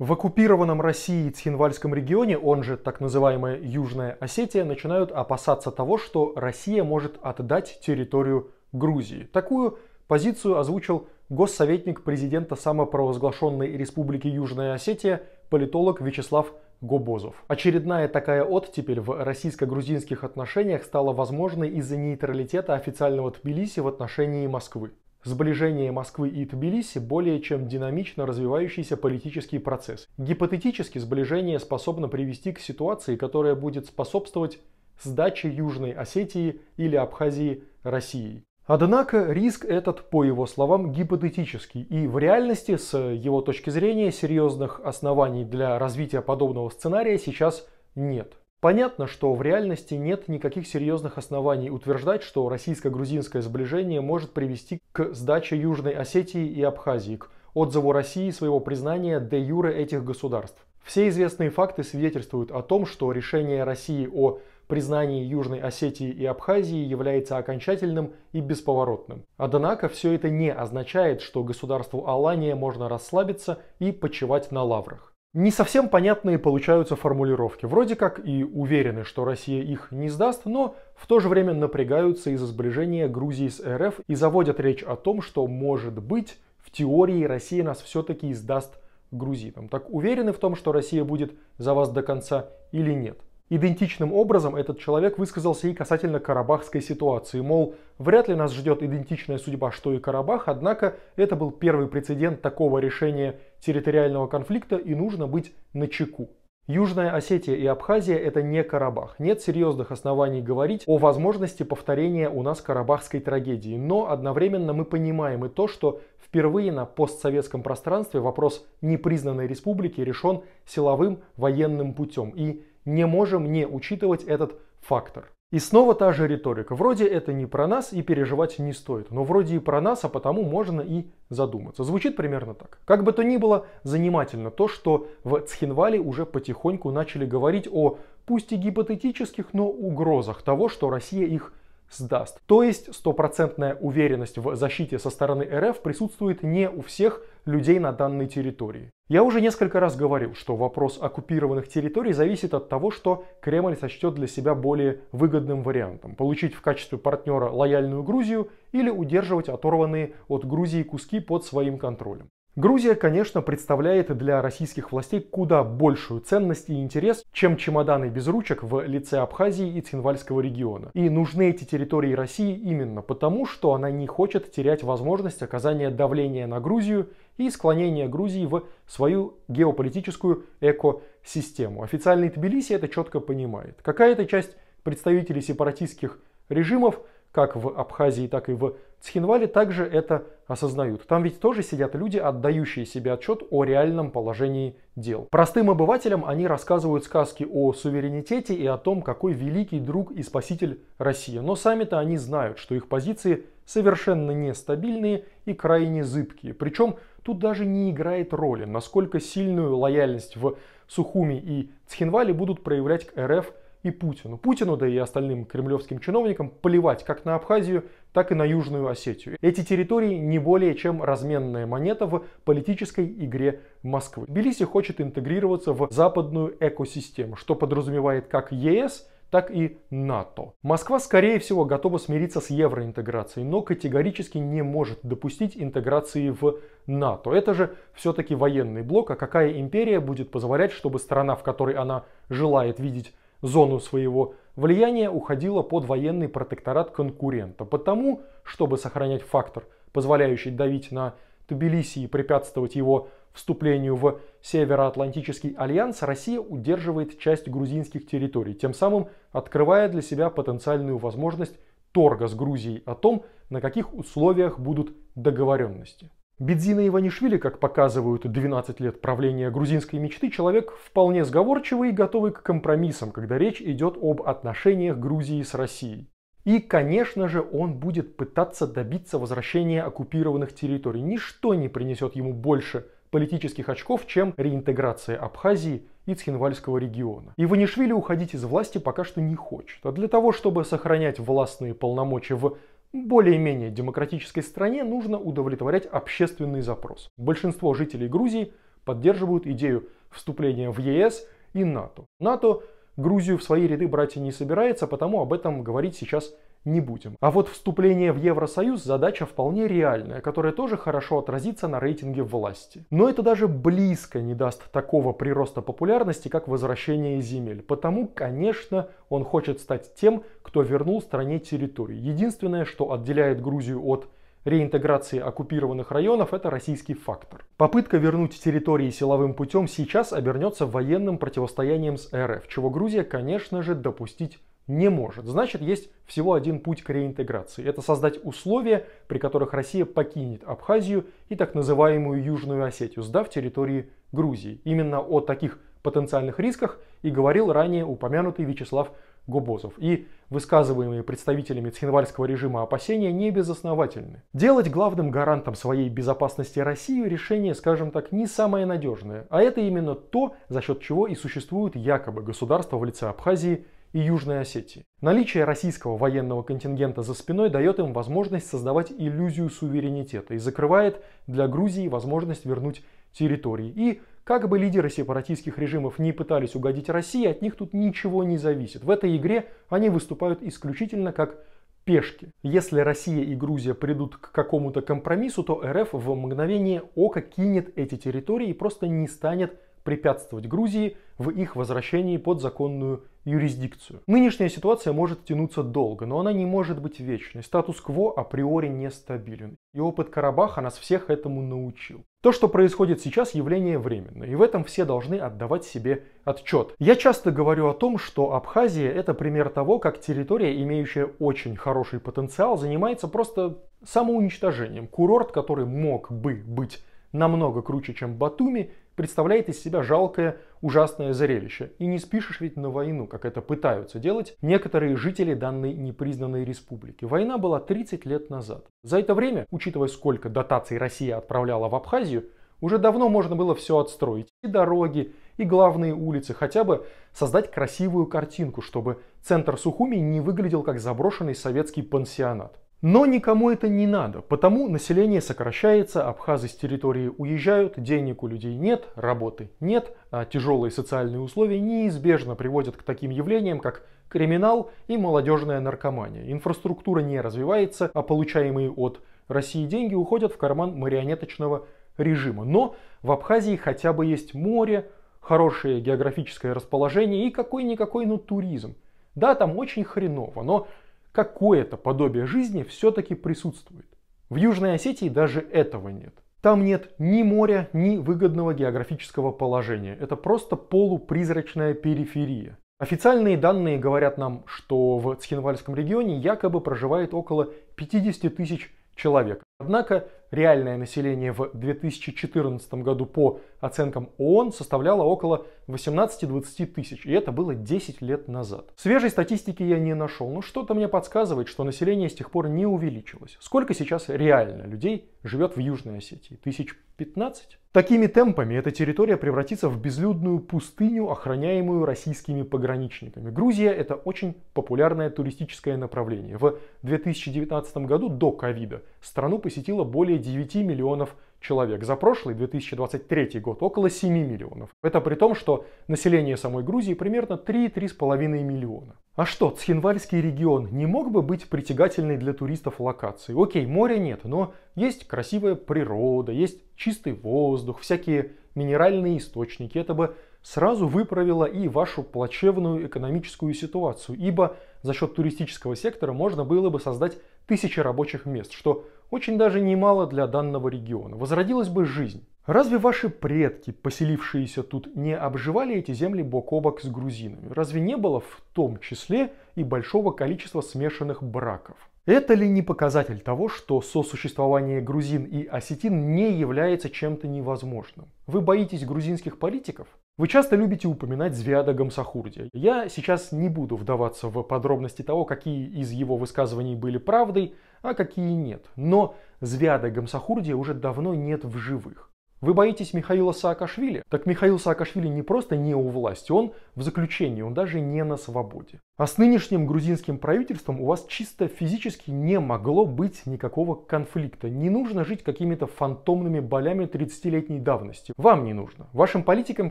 В оккупированном России Цхинвальском регионе, он же так называемая Южная Осетия, начинают опасаться того, что Россия может отдать территорию Грузии. Такую позицию озвучил госсоветник президента самопровозглашенной Республики Южная Осетия, политолог Вячеслав Гобозов. Очередная такая оттепель в российско-грузинских отношениях стала возможной из-за нейтралитета официального Тбилиси в отношении Москвы сближение Москвы и Тбилиси более чем динамично развивающийся политический процесс. Гипотетически сближение способно привести к ситуации, которая будет способствовать сдаче Южной Осетии или Абхазии Россией. Однако риск этот, по его словам, гипотетический, и в реальности, с его точки зрения, серьезных оснований для развития подобного сценария сейчас нет. Понятно, что в реальности нет никаких серьезных оснований утверждать, что российско-грузинское сближение может привести к сдаче Южной Осетии и Абхазии, к отзыву России своего признания де юре этих государств. Все известные факты свидетельствуют о том, что решение России о признании Южной Осетии и Абхазии является окончательным и бесповоротным. Однако все это не означает, что государству Алания можно расслабиться и почивать на лаврах. Не совсем понятные получаются формулировки. Вроде как и уверены, что Россия их не сдаст, но в то же время напрягаются из-за сближения Грузии с РФ и заводят речь о том, что, может быть, в теории Россия нас все-таки сдаст грузинам. Так уверены в том, что Россия будет за вас до конца или нет? Идентичным образом этот человек высказался и касательно карабахской ситуации, мол, вряд ли нас ждет идентичная судьба, что и Карабах, однако это был первый прецедент такого решения территориального конфликта и нужно быть начеку. Южная Осетия и Абхазия – это не Карабах. Нет серьезных оснований говорить о возможности повторения у нас карабахской трагедии, но одновременно мы понимаем и то, что впервые на постсоветском пространстве вопрос непризнанной республики решен силовым военным путем, и не можем не учитывать этот фактор. И снова та же риторика. Вроде это не про нас и переживать не стоит, но вроде и про нас, а потому можно и задуматься. Звучит примерно так. Как бы то ни было, занимательно то, что в Цхинвале уже потихоньку начали говорить о, пусть и гипотетических, но угрозах того, что Россия их сдаст. То есть стопроцентная уверенность в защите со стороны РФ присутствует не у всех людей на данной территории. Я уже несколько раз говорил, что вопрос оккупированных территорий зависит от того, что Кремль сочтет для себя более выгодным вариантом – получить в качестве партнера лояльную Грузию или удерживать оторванные от Грузии куски под своим контролем. Грузия, конечно, представляет для российских властей куда большую ценность и интерес, чем чемоданы без ручек в лице Абхазии и Цинвальского региона. И нужны эти территории России именно потому, что она не хочет терять возможность оказания давления на Грузию и склонения Грузии в свою геополитическую экосистему. Официальный Тбилиси это четко понимает. Какая-то часть представителей сепаратистских режимов – как в Абхазии, так и в Цхинвале, также это осознают. Там ведь тоже сидят люди, отдающие себе отчет о реальном положении дел. Простым обывателям они рассказывают сказки о суверенитете и о том, какой великий друг и спаситель Россия. Но сами-то они знают, что их позиции совершенно нестабильные и крайне зыбкие. Причем тут даже не играет роли, насколько сильную лояльность в Сухуми и Цхинвале будут проявлять к РФ – и Путину. Путину, да и остальным кремлевским чиновникам плевать как на Абхазию, так и на Южную Осетию. Эти территории не более чем разменная монета в политической игре Москвы. Тбилиси хочет интегрироваться в западную экосистему, что подразумевает как ЕС, так и НАТО. Москва, скорее всего, готова смириться с евроинтеграцией, но категорически не может допустить интеграции в НАТО. Это же все-таки военный блок, а какая империя будет позволять, чтобы страна, в которой она желает видеть зону своего влияния уходила под военный протекторат конкурента, потому, чтобы сохранять фактор, позволяющий давить на Тбилиси и препятствовать его вступлению в Североатлантический альянс, Россия удерживает часть грузинских территорий, тем самым открывая для себя потенциальную возможность торга с Грузией о том, на каких условиях будут договоренности. Бедзина Иванишвили, как показывают 12 лет правления грузинской мечты, человек вполне сговорчивый и готовый к компромиссам, когда речь идет об отношениях Грузии с Россией. И, конечно же, он будет пытаться добиться возвращения оккупированных территорий. Ничто не принесет ему больше политических очков, чем реинтеграция Абхазии и Цхинвальского региона. И Ванишвили уходить из власти пока что не хочет. А для того, чтобы сохранять властные полномочия в более-менее демократической стране нужно удовлетворять общественный запрос. Большинство жителей Грузии поддерживают идею вступления в ЕС и НАТО. НАТО Грузию в свои ряды брать не собирается, потому об этом говорить сейчас не будем. А вот вступление в Евросоюз задача вполне реальная, которая тоже хорошо отразится на рейтинге власти. Но это даже близко не даст такого прироста популярности, как возвращение земель. Потому, конечно, он хочет стать тем, кто вернул стране территории. Единственное, что отделяет Грузию от реинтеграции оккупированных районов – это российский фактор. Попытка вернуть территории силовым путем сейчас обернется военным противостоянием с РФ, чего Грузия, конечно же, допустить не может. Значит, есть всего один путь к реинтеграции. Это создать условия, при которых Россия покинет Абхазию и так называемую Южную Осетию, сдав территории Грузии. Именно о таких потенциальных рисках и говорил ранее упомянутый Вячеслав Гобозов. И высказываемые представителями цхинвальского режима опасения не безосновательны. Делать главным гарантом своей безопасности Россию решение, скажем так, не самое надежное. А это именно то, за счет чего и существует якобы государство в лице Абхазии и Южной Осетии. Наличие российского военного контингента за спиной дает им возможность создавать иллюзию суверенитета и закрывает для Грузии возможность вернуть территории. И как бы лидеры сепаратистских режимов не пытались угодить России, от них тут ничего не зависит. В этой игре они выступают исключительно как пешки. Если Россия и Грузия придут к какому-то компромиссу, то РФ в мгновение ока кинет эти территории и просто не станет препятствовать Грузии в их возвращении под законную юрисдикцию. Нынешняя ситуация может тянуться долго, но она не может быть вечной. Статус-кво априори нестабилен. И опыт Карабаха нас всех этому научил. То, что происходит сейчас, явление временное, и в этом все должны отдавать себе отчет. Я часто говорю о том, что Абхазия – это пример того, как территория, имеющая очень хороший потенциал, занимается просто самоуничтожением. Курорт, который мог бы быть намного круче, чем Батуми – представляет из себя жалкое, ужасное зрелище. И не спишешь ведь на войну, как это пытаются делать некоторые жители данной непризнанной республики. Война была 30 лет назад. За это время, учитывая сколько дотаций Россия отправляла в Абхазию, уже давно можно было все отстроить. И дороги, и главные улицы. Хотя бы создать красивую картинку, чтобы центр Сухуми не выглядел как заброшенный советский пансионат. Но никому это не надо, потому население сокращается, абхазы с территории уезжают, денег у людей нет, работы нет, а тяжелые социальные условия неизбежно приводят к таким явлениям, как криминал и молодежная наркомания. Инфраструктура не развивается, а получаемые от России деньги уходят в карман марионеточного режима. Но в Абхазии хотя бы есть море, хорошее географическое расположение и какой-никакой, ну, туризм. Да, там очень хреново, но какое-то подобие жизни все-таки присутствует. В Южной Осетии даже этого нет. Там нет ни моря, ни выгодного географического положения. Это просто полупризрачная периферия. Официальные данные говорят нам, что в Цхинвальском регионе якобы проживает около 50 тысяч человек. Однако реальное население в 2014 году по оценкам ООН составляло около 18-20 тысяч, и это было 10 лет назад. Свежей статистики я не нашел, но что-то мне подсказывает, что население с тех пор не увеличилось. Сколько сейчас реально людей живет в Южной Осетии? Тысяч 15. Такими темпами эта территория превратится в безлюдную пустыню, охраняемую российскими пограничниками. Грузия – это очень популярное туристическое направление. В 2019 году до ковида страну посетило более 9 миллионов человек человек. За прошлый 2023 год около 7 миллионов. Это при том, что население самой Грузии примерно 3-3,5 миллиона. А что, Цхинвальский регион не мог бы быть притягательной для туристов локацией? Окей, моря нет, но есть красивая природа, есть чистый воздух, всякие минеральные источники. Это бы сразу выправило и вашу плачевную экономическую ситуацию, ибо за счет туристического сектора можно было бы создать тысячи рабочих мест, что очень даже немало для данного региона. Возродилась бы жизнь. Разве ваши предки, поселившиеся тут, не обживали эти земли бок о бок с грузинами? Разве не было в том числе и большого количества смешанных браков? Это ли не показатель того, что сосуществование грузин и осетин не является чем-то невозможным? Вы боитесь грузинских политиков? Вы часто любите упоминать Звяда гамсахурди Я сейчас не буду вдаваться в подробности того, какие из его высказываний были правдой, а какие нет. Но Звяда Гамсахурдия уже давно нет в живых. Вы боитесь Михаила Саакашвили? Так Михаил Саакашвили не просто не у власти, он в заключении, он даже не на свободе. А с нынешним грузинским правительством у вас чисто физически не могло быть никакого конфликта. Не нужно жить какими-то фантомными болями 30-летней давности. Вам не нужно. Вашим политикам,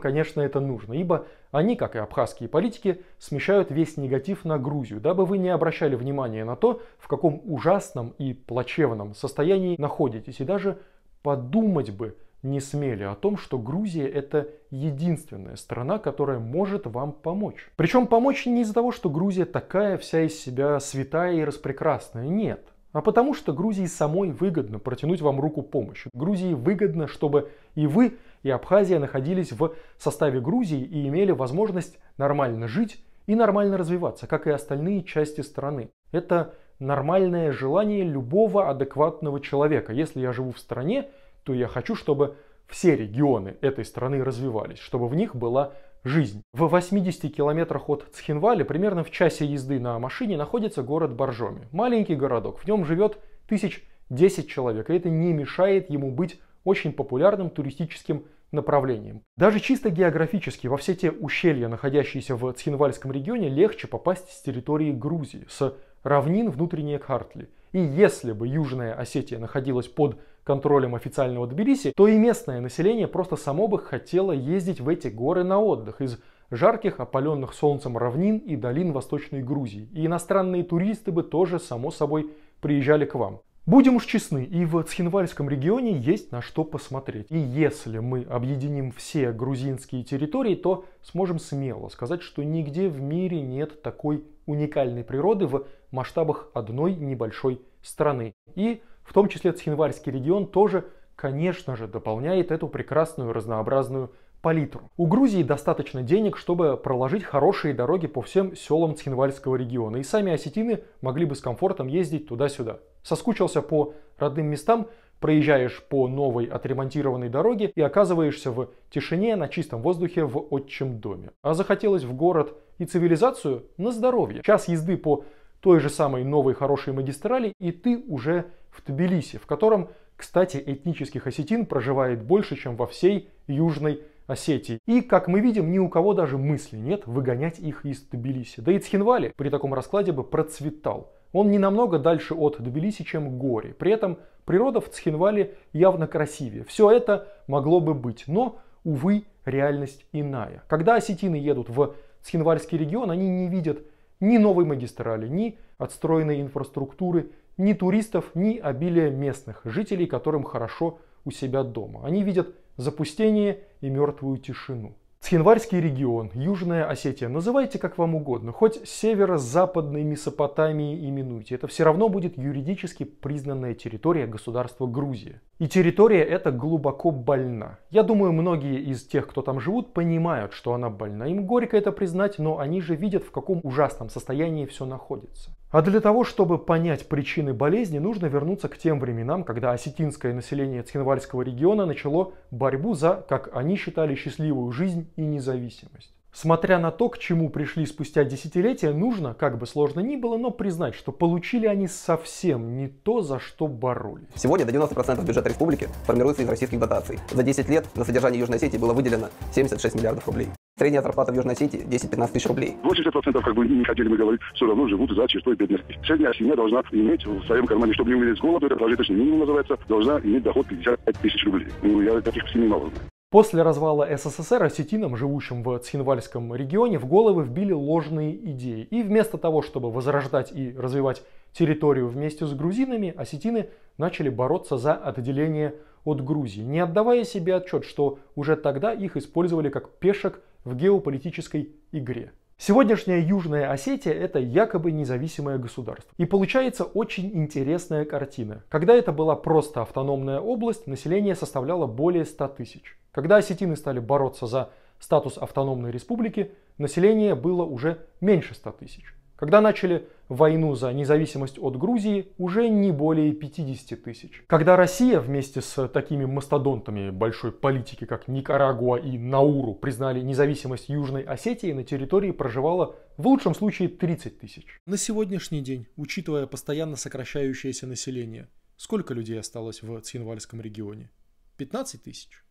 конечно, это нужно, ибо они, как и абхазские политики, смещают весь негатив на Грузию, дабы вы не обращали внимания на то, в каком ужасном и плачевном состоянии находитесь, и даже подумать бы, не смели, о том, что Грузия это единственная страна, которая может вам помочь. Причем помочь не из-за того, что Грузия такая вся из себя святая и распрекрасная, нет. А потому что Грузии самой выгодно протянуть вам руку помощи. Грузии выгодно, чтобы и вы, и Абхазия находились в составе Грузии и имели возможность нормально жить и нормально развиваться, как и остальные части страны. Это нормальное желание любого адекватного человека. Если я живу в стране, то я хочу, чтобы все регионы этой страны развивались, чтобы в них была жизнь. В 80 километрах от Цхинвали, примерно в часе езды на машине, находится город Боржоми. Маленький городок, в нем живет тысяч 10 человек, и это не мешает ему быть очень популярным туристическим направлением. Даже чисто географически во все те ущелья, находящиеся в Цхинвальском регионе, легче попасть с территории Грузии, с равнин внутренней Картли. И если бы Южная Осетия находилась под контролем официального Тбилиси, то и местное население просто само бы хотело ездить в эти горы на отдых из жарких, опаленных солнцем равнин и долин Восточной Грузии. И иностранные туристы бы тоже, само собой, приезжали к вам. Будем уж честны, и в Цхинвальском регионе есть на что посмотреть. И если мы объединим все грузинские территории, то сможем смело сказать, что нигде в мире нет такой уникальной природы в масштабах одной небольшой страны. И в том числе Цхинварский регион тоже, конечно же, дополняет эту прекрасную разнообразную палитру. У Грузии достаточно денег, чтобы проложить хорошие дороги по всем селам Цхинвальского региона, и сами осетины могли бы с комфортом ездить туда-сюда. Соскучился по родным местам, проезжаешь по новой отремонтированной дороге и оказываешься в тишине на чистом воздухе в отчим доме. А захотелось в город и цивилизацию на здоровье. Час езды по той же самой новой хорошей магистрали, и ты уже в Тбилиси, в котором, кстати, этнических осетин проживает больше, чем во всей Южной Осетии. И, как мы видим, ни у кого даже мысли нет выгонять их из Тбилиси. Да и Цхинвали при таком раскладе бы процветал. Он не намного дальше от Тбилиси, чем Гори. При этом природа в Цхинвали явно красивее. Все это могло бы быть, но, увы, реальность иная. Когда осетины едут в Цхинвальский регион, они не видят ни новой магистрали, ни отстроенной инфраструктуры, ни туристов, ни обилия местных жителей, которым хорошо у себя дома. Они видят запустение и мертвую тишину. Цхинварский регион, Южная Осетия, называйте как вам угодно, хоть северо-западной Месопотамии именуйте, это все равно будет юридически признанная территория государства Грузии. И территория эта глубоко больна. Я думаю, многие из тех, кто там живут, понимают, что она больна. Им горько это признать, но они же видят, в каком ужасном состоянии все находится. А для того, чтобы понять причины болезни, нужно вернуться к тем временам, когда осетинское население Цхенвальского региона начало борьбу за, как они считали, счастливую жизнь и независимость. Смотря на то, к чему пришли спустя десятилетия, нужно, как бы сложно ни было, но признать, что получили они совсем не то, за что боролись. Сегодня до 90% бюджета республики формируется из российских дотаций. За 10 лет на содержание Южной Осетии было выделено 76 миллиардов рублей. Средняя зарплата в Южной Сити 10-15 тысяч рублей. 80% как бы не хотели мы говорить, все равно живут за чертой бедности. Средняя семья должна иметь в своем кармане, чтобы не умереть с голоду, это прожиточный минимум называется, должна иметь доход 55 тысяч рублей. Ну, я таких семей мало знаю. После развала СССР осетинам, живущим в Цхинвальском регионе, в головы вбили ложные идеи. И вместо того, чтобы возрождать и развивать территорию вместе с грузинами, осетины начали бороться за отделение от Грузии, не отдавая себе отчет, что уже тогда их использовали как пешек в геополитической игре. Сегодняшняя Южная Осетия – это якобы независимое государство. И получается очень интересная картина. Когда это была просто автономная область, население составляло более 100 тысяч. Когда осетины стали бороться за статус автономной республики, население было уже меньше 100 тысяч когда начали войну за независимость от Грузии, уже не более 50 тысяч. Когда Россия вместе с такими мастодонтами большой политики, как Никарагуа и Науру, признали независимость Южной Осетии, на территории проживало в лучшем случае 30 тысяч. На сегодняшний день, учитывая постоянно сокращающееся население, сколько людей осталось в Цинвальском регионе? 15 тысяч?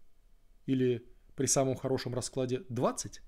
Или при самом хорошем раскладе 20?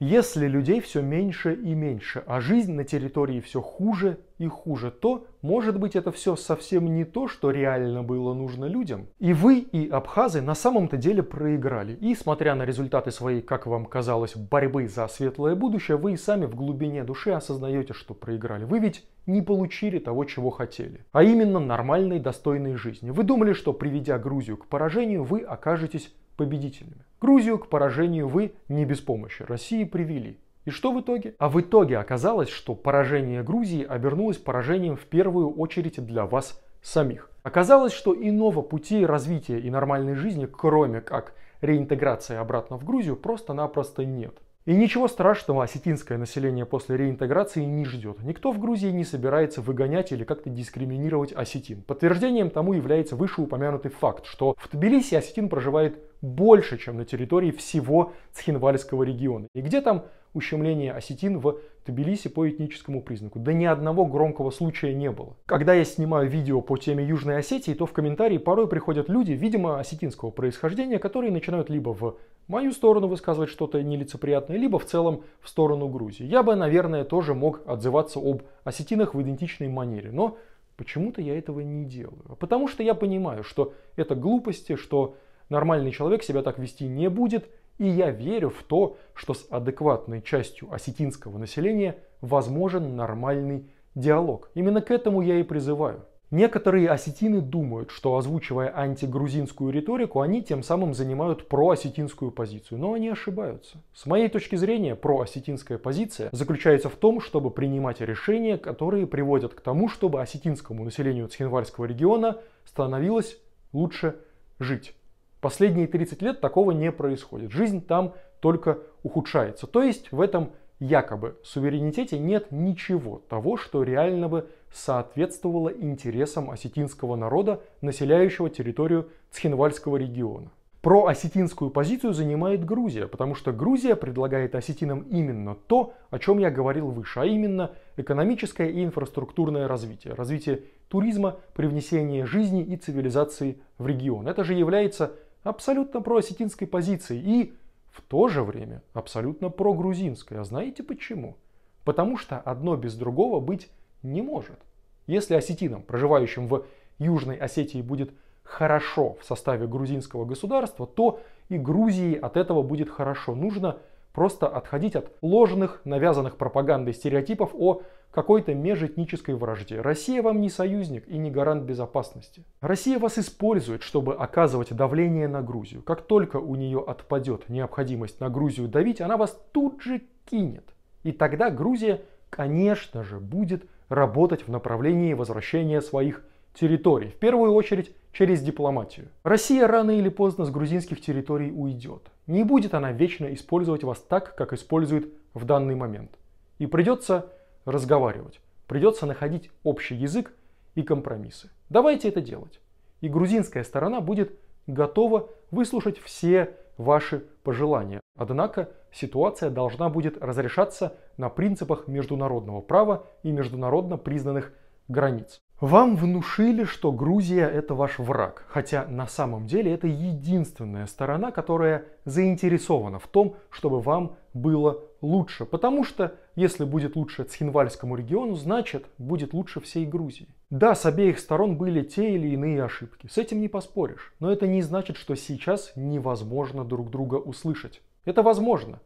Если людей все меньше и меньше, а жизнь на территории все хуже и хуже, то, может быть, это все совсем не то, что реально было нужно людям. И вы, и абхазы на самом-то деле проиграли. И, смотря на результаты своей, как вам казалось, борьбы за светлое будущее, вы и сами в глубине души осознаете, что проиграли. Вы ведь не получили того, чего хотели. А именно нормальной, достойной жизни. Вы думали, что приведя Грузию к поражению, вы окажетесь победителями. Грузию к поражению вы не без помощи России привели. И что в итоге? А в итоге оказалось, что поражение Грузии обернулось поражением в первую очередь для вас самих. Оказалось, что иного пути развития и нормальной жизни, кроме как реинтеграции обратно в Грузию, просто-напросто нет. И ничего страшного осетинское население после реинтеграции не ждет. Никто в Грузии не собирается выгонять или как-то дискриминировать осетин. Подтверждением тому является вышеупомянутый факт, что в Тбилиси осетин проживает больше, чем на территории всего Цхинвальского региона. И где там ущемления осетин в Тбилиси по этническому признаку. Да ни одного громкого случая не было. Когда я снимаю видео по теме Южной Осетии, то в комментарии порой приходят люди, видимо, осетинского происхождения, которые начинают либо в мою сторону высказывать что-то нелицеприятное, либо в целом в сторону Грузии. Я бы, наверное, тоже мог отзываться об осетинах в идентичной манере, но почему-то я этого не делаю. А потому что я понимаю, что это глупости, что нормальный человек себя так вести не будет – и я верю в то, что с адекватной частью осетинского населения возможен нормальный диалог. Именно к этому я и призываю. Некоторые осетины думают, что озвучивая антигрузинскую риторику, они тем самым занимают проосетинскую позицию, но они ошибаются. С моей точки зрения, проосетинская позиция заключается в том, чтобы принимать решения, которые приводят к тому, чтобы осетинскому населению Цхинвальского региона становилось лучше жить. Последние 30 лет такого не происходит. Жизнь там только ухудшается. То есть в этом якобы суверенитете нет ничего того, что реально бы соответствовало интересам осетинского народа, населяющего территорию Цхинвальского региона. Про осетинскую позицию занимает Грузия, потому что Грузия предлагает осетинам именно то, о чем я говорил выше, а именно экономическое и инфраструктурное развитие, развитие туризма, привнесение жизни и цивилизации в регион. Это же является абсолютно проосетинской позиции и в то же время абсолютно прогрузинской. А знаете почему? Потому что одно без другого быть не может. Если осетинам, проживающим в Южной Осетии, будет хорошо в составе грузинского государства, то и Грузии от этого будет хорошо. Нужно просто отходить от ложных, навязанных пропагандой стереотипов о какой-то межэтнической вражде. Россия вам не союзник и не гарант безопасности. Россия вас использует, чтобы оказывать давление на Грузию. Как только у нее отпадет необходимость на Грузию давить, она вас тут же кинет. И тогда Грузия, конечно же, будет работать в направлении возвращения своих территорий, в первую очередь через дипломатию. Россия рано или поздно с грузинских территорий уйдет. Не будет она вечно использовать вас так, как использует в данный момент. И придется разговаривать, придется находить общий язык и компромиссы. Давайте это делать. И грузинская сторона будет готова выслушать все ваши пожелания. Однако ситуация должна будет разрешаться на принципах международного права и международно признанных границ. Вам внушили, что Грузия это ваш враг, хотя на самом деле это единственная сторона, которая заинтересована в том, чтобы вам было лучше. Потому что если будет лучше Цхинвальскому региону, значит будет лучше всей Грузии. Да, с обеих сторон были те или иные ошибки, с этим не поспоришь. Но это не значит, что сейчас невозможно друг друга услышать. Это возможно,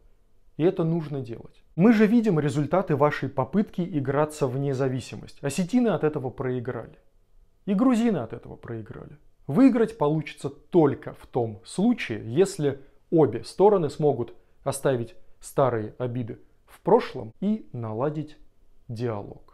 и это нужно делать. Мы же видим результаты вашей попытки играться в независимость. Осетины от этого проиграли. И грузины от этого проиграли. Выиграть получится только в том случае, если обе стороны смогут оставить старые обиды в прошлом и наладить диалог.